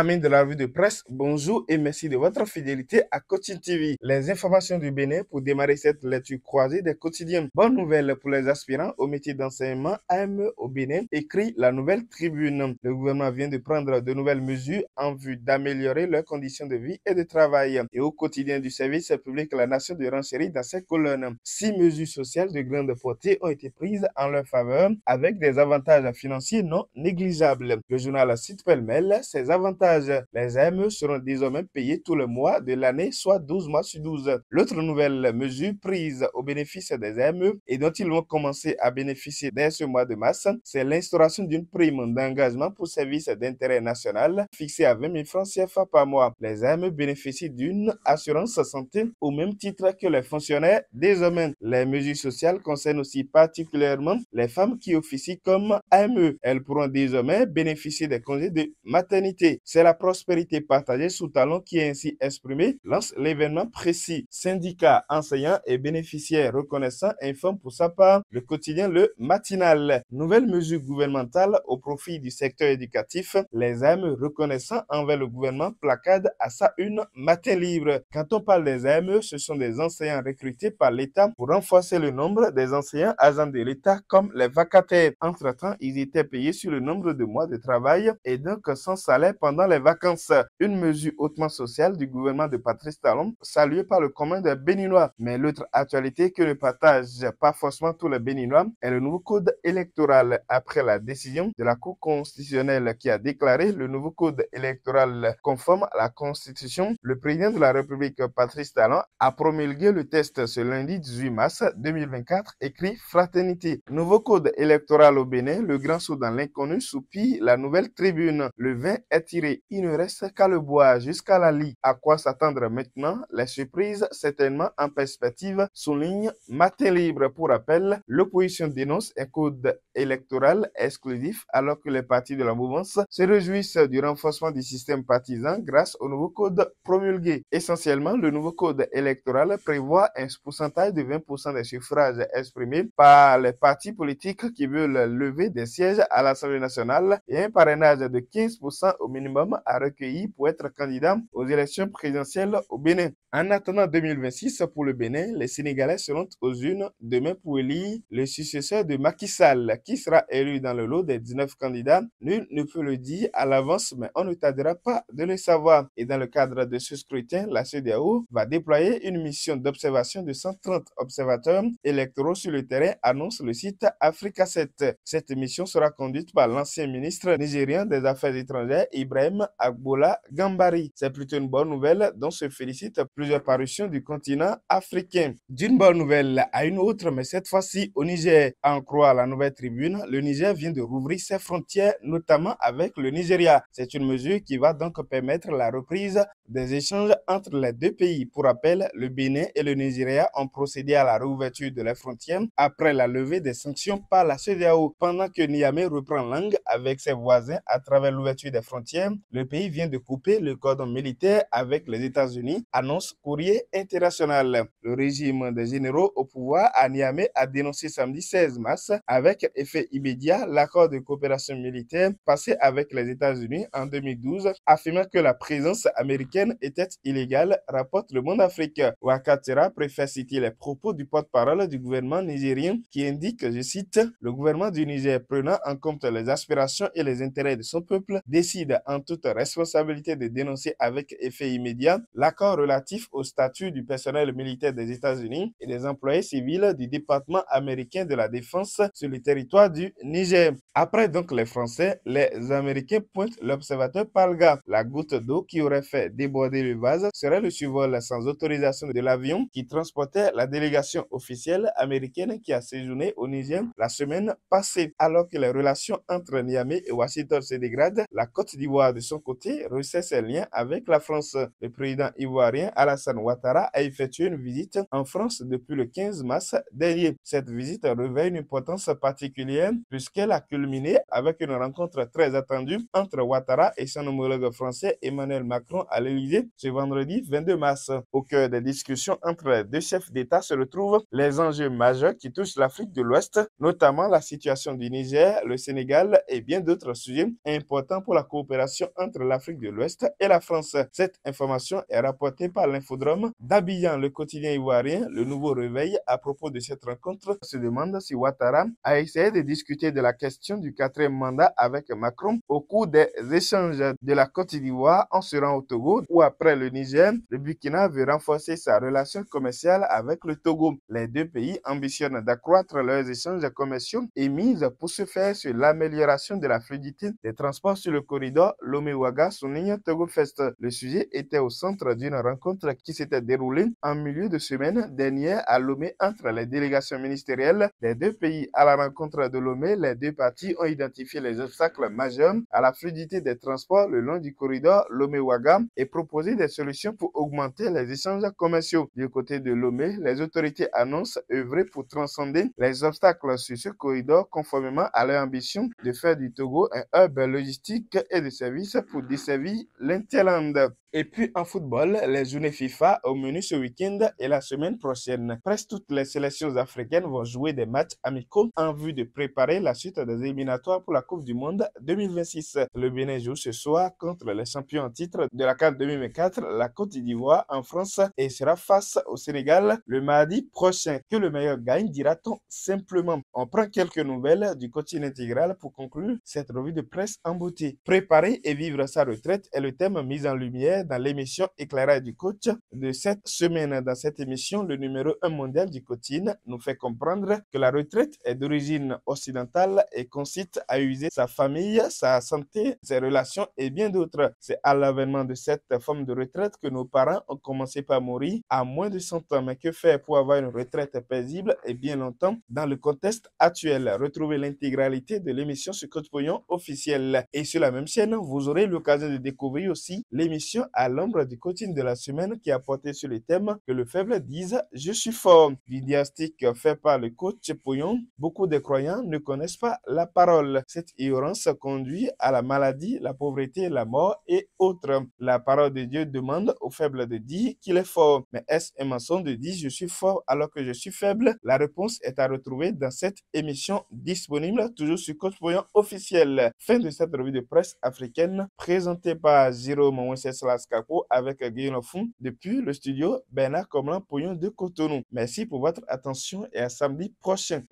de la vue de presse, bonjour et merci de votre fidélité à Coaching TV. Les informations du Bénin pour démarrer cette lecture croisée des quotidiens. Bonne nouvelle pour les aspirants au métier d'enseignement AME au Bénin, écrit la nouvelle tribune. Le gouvernement vient de prendre de nouvelles mesures en vue d'améliorer leurs conditions de vie et de travail. Et au quotidien du service public, la nation de série dans ses colonnes. Six mesures sociales de grande portée ont été prises en leur faveur avec des avantages financiers non négligeables. Le journal cite pêle-mêle ces avantages les AME seront désormais payés tous les mois de l'année, soit 12 mois sur 12. L'autre nouvelle mesure prise au bénéfice des AME et dont ils vont commencer à bénéficier dès ce mois de mars, c'est l'instauration d'une prime d'engagement pour services d'intérêt national fixée à 20 000 francs CFA par mois. Les AME bénéficient d'une assurance santé au même titre que les fonctionnaires désormais. Les mesures sociales concernent aussi particulièrement les femmes qui officient comme AME. Elles pourront désormais bénéficier des congés de maternité. C'est la prospérité partagée sous talon qui est ainsi exprimée, lance l'événement précis. Syndicats, enseignants et bénéficiaires reconnaissant, informent pour sa part le quotidien Le Matinal. Nouvelle mesure gouvernementale au profit du secteur éducatif. Les AME reconnaissant envers le gouvernement placade à sa une matin libre. Quand on parle des AME, ce sont des enseignants recrutés par l'État pour renforcer le nombre des enseignants agents de l'État comme les vacataires. Entre-temps, ils étaient payés sur le nombre de mois de travail et donc sans salaire pendant les vacances, euh, une mesure hautement sociale du gouvernement de Patrice Talon, saluée par le commun des Béninois. Mais l'autre actualité que ne partagent pas forcément tous les Béninois est le nouveau code électoral après la décision de la Cour constitutionnelle qui a déclaré le nouveau code électoral conforme à la Constitution. Le président de la République, Patrice Talon, a promulgué le test ce lundi 18 mars 2024, écrit Fraternité. Nouveau code électoral au Bénin, le grand saut dans l'inconnu soupire la nouvelle tribune. Le vin est tiré il ne reste qu'à le boire jusqu'à la lit À quoi s'attendre maintenant Les surprises certainement en perspective, souligne Matin Libre. Pour rappel, l'opposition dénonce un code électoral exclusif alors que les partis de la mouvance se réjouissent du renforcement du système partisan grâce au nouveau code promulgué. Essentiellement, le nouveau code électoral prévoit un pourcentage de 20% des suffrages exprimés par les partis politiques qui veulent lever des sièges à l'Assemblée nationale et un parrainage de 15% au minimum a recueilli pour être candidat aux élections présidentielles au Bénin. En attendant 2026 pour le Bénin, les Sénégalais seront aux unes demain pour élire le successeur de Macky Sall, qui sera élu dans le lot des 19 candidats. Nul ne peut le dire à l'avance, mais on ne tardera pas de le savoir. Et dans le cadre de ce scrutin, la CDAO va déployer une mission d'observation de 130 observateurs électoraux sur le terrain, annonce le site Africa 7. Cette mission sera conduite par l'ancien ministre nigérien des Affaires étrangères, Ibrahim Agbola Gambari. C'est plutôt une bonne nouvelle dont se félicitent plusieurs parutions du continent africain. D'une bonne nouvelle à une autre, mais cette fois-ci au Niger. En croix à la nouvelle tribune, le Niger vient de rouvrir ses frontières, notamment avec le Nigeria. C'est une mesure qui va donc permettre la reprise des échanges entre les deux pays. Pour rappel, le Bénin et le Nigeria ont procédé à la réouverture de leurs frontières après la levée des sanctions par la CEDEAO, pendant que Niamey reprend langue avec ses voisins à travers l'ouverture des frontières le pays vient de couper le cordon militaire avec les États-Unis, annonce Courrier International. Le régime des généraux au pouvoir à Niamey a dénoncé samedi 16 mars avec effet immédiat l'accord de coopération militaire passé avec les États-Unis en 2012, affirmant que la présence américaine était illégale, rapporte le Monde africain. Wakatera préfère citer les propos du porte-parole du gouvernement nigérien qui indique, je cite, le gouvernement du Niger prenant en compte les aspirations et les intérêts de son peuple décide en toute responsabilité de dénoncer avec effet immédiat l'accord relatif au statut du personnel militaire des États-Unis et des employés civils du département américain de la défense sur le territoire du Niger. Après donc les Français, les Américains pointent l'observateur Palga. La goutte d'eau qui aurait fait déborder le vase serait le survol sans autorisation de l'avion qui transportait la délégation officielle américaine qui a séjourné au Niger la semaine passée. Alors que les relations entre Niamey et Washington se dégradent, la Côte d'Ivoire de côté, resserre ses liens avec la France. Le président ivoirien Alassane Ouattara a effectué une visite en France depuis le 15 mars dernier. Cette visite revêt une importance particulière puisqu'elle a culminé avec une rencontre très attendue entre Ouattara et son homologue français Emmanuel Macron à l'Élysée ce vendredi 22 mars. Au cœur des discussions entre deux chefs d'État se retrouvent les enjeux majeurs qui touchent l'Afrique de l'Ouest, notamment la situation du Niger, le Sénégal et bien d'autres sujets importants pour la coopération entre l'Afrique de l'Ouest et la France. Cette information est rapportée par l'infodrome d'Abidjan, le quotidien ivoirien. Le nouveau réveil à propos de cette rencontre se demande si Ouattara a essayé de discuter de la question du quatrième mandat avec Macron au cours des échanges de la Côte d'Ivoire en se rendant au Togo ou après le Niger. Le Burkina veut renforcer sa relation commerciale avec le Togo. Les deux pays ambitionnent d'accroître leurs échanges commerciaux et misent pour se faire sur l'amélioration de la fluidité des transports sur le corridor Lomé Mewaga, souligne Fest. Le sujet était au centre d'une rencontre qui s'était déroulée en milieu de semaine dernière à Lomé entre les délégations ministérielles des deux pays. À la rencontre de Lomé, les deux parties ont identifié les obstacles majeurs à la fluidité des transports le long du corridor Lomé-Ouaga et proposé des solutions pour augmenter les échanges commerciaux. Du côté de Lomé, les autorités annoncent œuvrer pour transcender les obstacles sur ce corridor conformément à leur ambition de faire du Togo un hub logistique et de services service pour desservir l'Interland. Et puis en football, les journées FIFA au menu ce week-end et la semaine prochaine. Presque toutes les sélections africaines vont jouer des matchs amicaux en vue de préparer la suite des éliminatoires pour la Coupe du Monde 2026. Le Bénin joue ce soir contre les champions en titre de la CAF 2024, la Côte d'Ivoire en France et sera face au Sénégal le mardi prochain. Que le meilleur gagne, dira-t-on simplement. On prend quelques nouvelles du quotidien intégral pour conclure cette revue de presse en beauté. Préparer et vivre sa retraite est le thème mis en lumière dans l'émission Éclairage du coach de cette semaine. Dans cette émission, le numéro 1 mondial du coaching nous fait comprendre que la retraite est d'origine occidentale et consiste à user sa famille, sa santé, ses relations et bien d'autres. C'est à l'avènement de cette forme de retraite que nos parents ont commencé par mourir à moins de 100 ans. Mais que faire pour avoir une retraite paisible et bien longtemps dans le contexte actuel? Retrouvez l'intégralité de l'émission sur côte Poyon officiel. Et sur la même chaîne, vous aurez l'occasion de découvrir aussi l'émission à l'ombre du coaching de la semaine qui a porté sur le thème que le faible dise je suis fort. Vidéastique fait par le coach Pouillon, beaucoup de croyants ne connaissent pas la parole. Cette ignorance conduit à la maladie, la pauvreté, la mort et autres. La parole de Dieu demande au faible de dire qu'il est fort. Mais est-ce un mensonge de dire je suis fort alors que je suis faible? La réponse est à retrouver dans cette émission disponible toujours sur Coach Pouillon officiel. Fin de cette revue de presse africaine présentée par Jérôme Wenceslas avec Guillaume Fond depuis le studio Bernard Comlan Poyon de Cotonou. Merci pour votre attention et à samedi prochain.